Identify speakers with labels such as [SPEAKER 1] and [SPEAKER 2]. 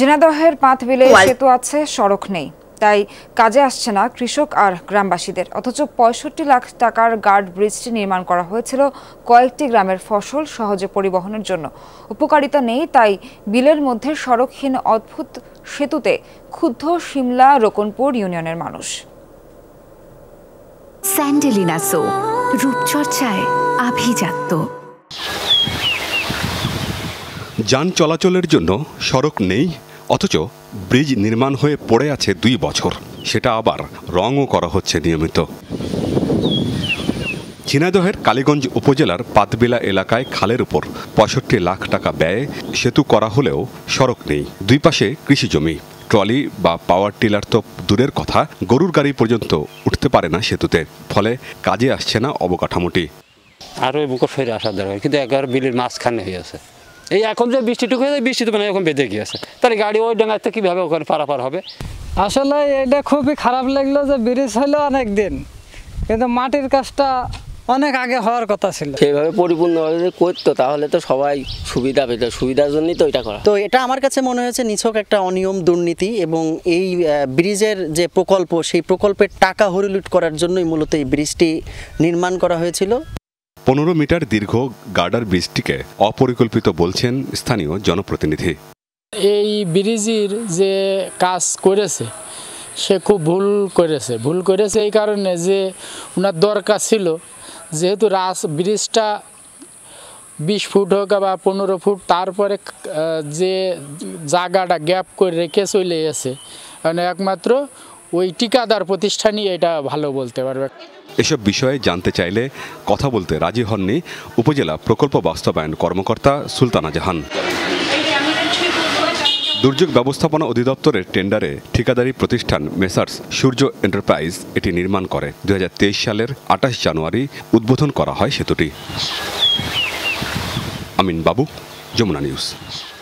[SPEAKER 1] ঝিনাদহের বিলে সেতু আছে সড়ক নেই তাই কাজে আসছে না কৃষক আর গ্রামবাসীদের অথচ পঁয়ষট্টি লাখ টাকার গার্ড ব্রিজটি নির্মাণ করা হয়েছিল কয়েকটি গ্রামের ফসল সহজে পরিবহনের জন্য উপকারিতা নেই তাই বিলের মধ্যে সড়কহীন অদ্ভুত সেতুতে ক্ষুব্ধ সিমলা রোকনপুর ইউনিয়নের মানুষ আভিজাত্য
[SPEAKER 2] যান চলাচলের জন্য সড়ক নেই অথচ ব্রিজ নির্মাণ হয়ে পড়ে আছে দুই বছর সেটা আবার রঙও করা হচ্ছে নিয়মিত ঝিনাইদহের কালীগঞ্জ উপজেলার পাতবেলা এলাকায় খালের উপর পঁয়ষট্টি লাখ টাকা ব্যয়ে সেতু করা হলেও সড়ক নেই দুই পাশে কৃষি জমি ট্রলি বা পাওয়ার টিলার তো দূরের কথা গরুর গাড়ি পর্যন্ত উঠতে পারে না সেতুতে ফলে কাজে আসছে না অবকাঠামোটি
[SPEAKER 3] আরও বুকে ফেরে আসা দরকার কিন্তু একবার বিলের মাঝখানে হয়ে আছে এই এখন যে বৃষ্টিটুকু হয়েছে বৃষ্টিতে মানে এখন বেঁধে গিয়েছে তাহলে গাড়ি ওই থেকে কীভাবে ওখানে পারাপার হবে আসলে এটা খুবই খারাপ লাগলো যে ব্রিজ হলো অনেক দিন কিন্তু মাটির কাজটা অনেক আগে হওয়ার কথা ছিল এইভাবে পরিপূর্ণভাবে যদি করতো তাহলে তো সবাই সুবিধা পেত সুবিধার জন্যই তো এটা করা তো এটা আমার কাছে মনে হয়েছে নিছক একটা অনিয়ম দুর্নীতি এবং এই ব্রিজের যে প্রকল্প সেই প্রকল্পের টাকা হরিলুট করার জন্যই মূলত এই ব্রিজটি নির্মাণ করা হয়েছিল
[SPEAKER 2] পনেরো মিটার দীর্ঘ গার্ডার ব্রিজটিকে অপরিকল্পিত বলছেন স্থানীয় জনপ্রতিনিধি
[SPEAKER 3] এই ব্রিজের যে কাজ করেছে সে খুব ভুল করেছে ভুল করেছে এই কারণে যে ওনার দরকার ছিল যেহেতু রাস ব্রিজটা বিশ ফুট হোক বা পনেরো ফুট তারপরে যে জায়গাটা গ্যাপ করে রেখে চলে এসে মানে একমাত্র ওই টিকাদার প্রতিষ্ঠানই এটা
[SPEAKER 2] ভালো বলতে পারবে এসব বিষয়ে জানতে চাইলে কথা বলতে রাজি হননি উপজেলা প্রকল্প বাস্তবায়ন কর্মকর্তা সুলতানা জাহান দুর্যোগ ব্যবস্থাপনা অধিদপ্তরের টেন্ডারে ঠিকাদারি প্রতিষ্ঠান মেসার্স সূর্য এন্টারপ্রাইজ এটি নির্মাণ করে দু সালের আঠাশ জানুয়ারি উদ্বোধন করা হয় সেতুটি আমিন বাবু যমুনা নিউজ